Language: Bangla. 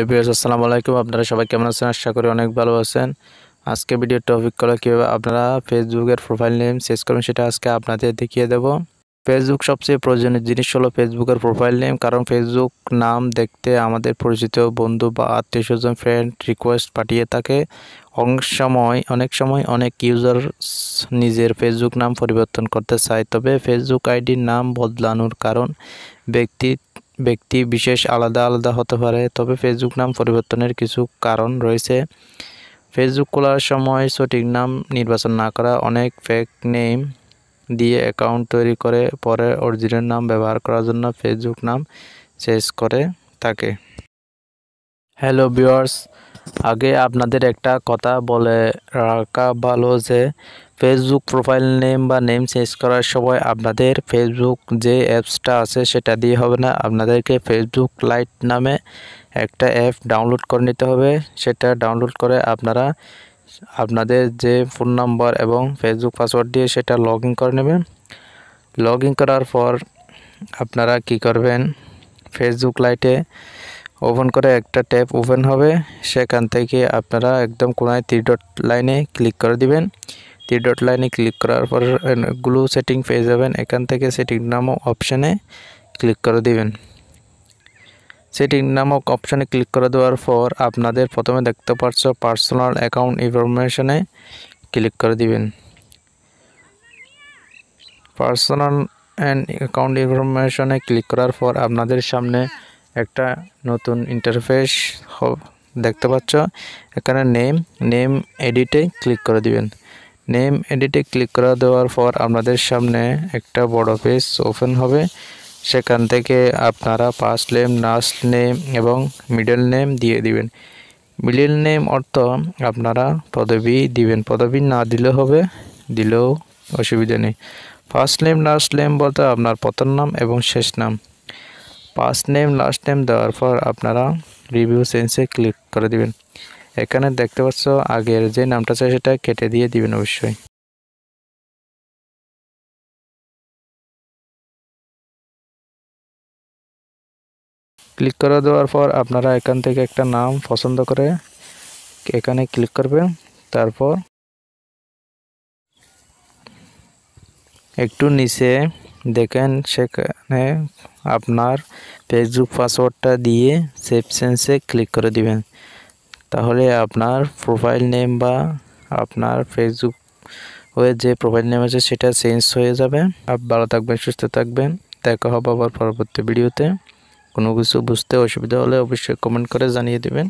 আসসালামু আলাইকুম আপনারা সবাই কেমন আছেন আশা করি অনেক ভালো আছেন আজকে ভিডিওর টপিক করে কীভাবে আপনারা ফেসবুকের প্রোফাইল নেম শেষ করবেন সেটা আজকে আপনাদের দেখিয়ে দেব ফেসবুক সবচেয়ে প্রয়োজনীয় জিনিস হলো ফেসবুকের প্রোফাইল নেম কারণ ফেসবুক নাম দেখতে আমাদের পরিচিত বন্ধু বা আত্মীয় স্বজন ফ্রেন্ড রিকোয়েস্ট পাঠিয়ে থাকে অনেক সময় অনেক সময় অনেক ইউজার নিজের ফেসবুক নাম পরিবর্তন করতে চায় তবে ফেসবুক আইডির নাম বদলানোর কারণ ব্যক্তি ব্যক্তি বিশেষ আলাদা আলাদা হতে পারে তবে ফেসবুক নাম পরিবর্তনের কিছু কারণ রয়েছে ফেসবুক খোলার সময় সঠিক নাম নির্বাচন না করা অনেক ফেক নেম দিয়ে অ্যাকাউন্ট তৈরি করে পরে অরিজিনাল নাম ব্যবহার করার জন্য ফেসবুক নাম চেঞ্জ করে থাকে হ্যালো ভিউয়ার্স আগে আপনাদের একটা কথা বলে রাখা ভালো যে ফেসবুক প্রোফাইল নেম বা নেম চেঞ্জ করার সময় আপনাদের ফেসবুক যে অ্যাপসটা আছে সেটা দিয়ে হবে না আপনাদেরকে ফেসবুক লাইট নামে একটা অ্যাপ ডাউনলোড করে নিতে হবে সেটা ডাউনলোড করে আপনারা আপনাদের যে ফোন নাম্বার এবং ফেসবুক পাসওয়ার্ড দিয়ে সেটা লগ করে নেবেন লগ করার পর আপনারা কি করবেন ফেসবুক লাইটে ওপেন করে একটা ট্যাপ ওপেন হবে সেখান থেকে আপনারা একদম কোনায় থ্রি ডট লাইনে ক্লিক করে দিবেন থ্রি ডট লাইনে ক্লিক করার পর গ্লু সেটিং পেয়ে যাবেন এখান থেকে সেটিং নামক অপশানে ক্লিক করে দিবেন সেটিং নামক অপশানে ক্লিক করে দেওয়ার পর আপনাদের প্রথমে দেখতে পাচ্ছ পার্সোনাল অ্যাকাউন্ট ইনফরমেশনে ক্লিক করে দিবেন পার্সোনাল অ্যান্ড অ্যাকাউন্ট ইনফরমেশনে ক্লিক করার পর আপনাদের সামনে একটা নতুন ইন্টারফেস দেখতে পাচ্ছ এখানে নেম নেম এডিটে ক্লিক করে দিবেন নেম এডিটে ক্লিক করা দেওয়ার পর আপনাদের সামনে একটা বড় পেজ ওপেন হবে সেখান থেকে আপনারা ফার্স্ট নেম লাস্ট নেম এবং মিডল নেম দিয়ে দিবেন মিডল নেম অর্থ আপনারা পদবী দিবেন পদবী না দিলে হবে দিলেও অসুবিধা নেই ফার্স্ট নেম লাস্ট নেম বলতে আপনার প্রথম নাম এবং শেষ নাম ফার্স্ট নেম লাস্ট নেম দেওয়ার পর আপনারা রিভিউ সেন্সে ক্লিক করে দিবেন এখানে দেখতে পাচ্ছ আগের যে নামটা চাই সেটা কেটে দিয়ে দিবেন অবশ্যই ক্লিক করে দেওয়ার পর আপনারা এখান থেকে একটা নাম পছন্দ করে এখানে ক্লিক করবেন তারপর একটু নিচে দেখেন সেখানে আপনার ফেসবুক পাসওয়ার্ডটা দিয়ে সেফ সেন্সে ক্লিক করে দিবেন তাহলে আপনার প্রোফাইল নেম বা আপনার ফেসবুক ওয়ে যে প্রোফাইল নেম আছে সেটা চেঞ্জ হয়ে যাবে আপ ভালো থাকবেন সুস্থ থাকবেন দেখা হবে আবার পরবর্তী ভিডিওতে কোনো কিছু বুঝতে অসুবিধা হলে অবশ্যই কমেন্ট করে জানিয়ে দেবেন